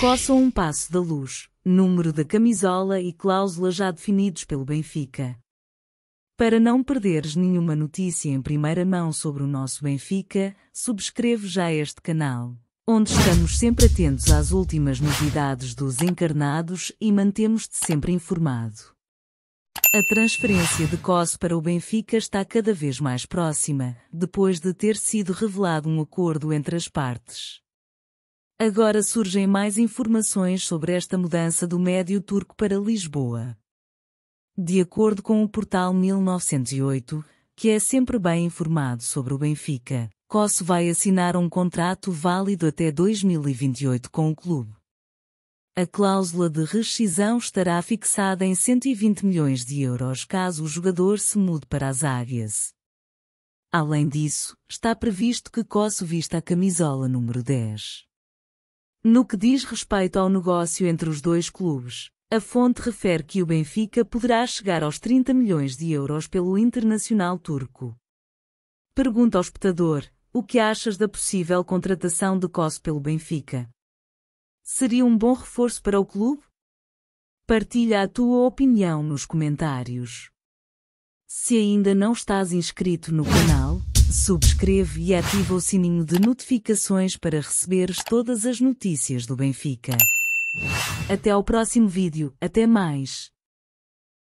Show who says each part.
Speaker 1: Coçam um passo da luz, número da camisola e cláusula já definidos pelo Benfica. Para não perderes nenhuma notícia em primeira mão sobre o nosso Benfica, subscreve já este canal, onde estamos sempre atentos às últimas novidades dos encarnados e mantemos-te sempre informado. A transferência de Cosse para o Benfica está cada vez mais próxima, depois de ter sido revelado um acordo entre as partes. Agora surgem mais informações sobre esta mudança do médio turco para Lisboa. De acordo com o portal 1908, que é sempre bem informado sobre o Benfica, Cosse vai assinar um contrato válido até 2028 com o clube. A cláusula de rescisão estará fixada em 120 milhões de euros caso o jogador se mude para as águias. Além disso, está previsto que Cosse vista a camisola número 10. No que diz respeito ao negócio entre os dois clubes, a fonte refere que o Benfica poderá chegar aos 30 milhões de euros pelo internacional turco. Pergunta ao espectador: o que achas da possível contratação de Cos pelo Benfica? Seria um bom reforço para o clube? Partilha a tua opinião nos comentários. Se ainda não estás inscrito no canal, Subscreve e ativa o sininho de notificações para receberes todas as notícias
Speaker 2: do Benfica. Até ao próximo vídeo, até mais!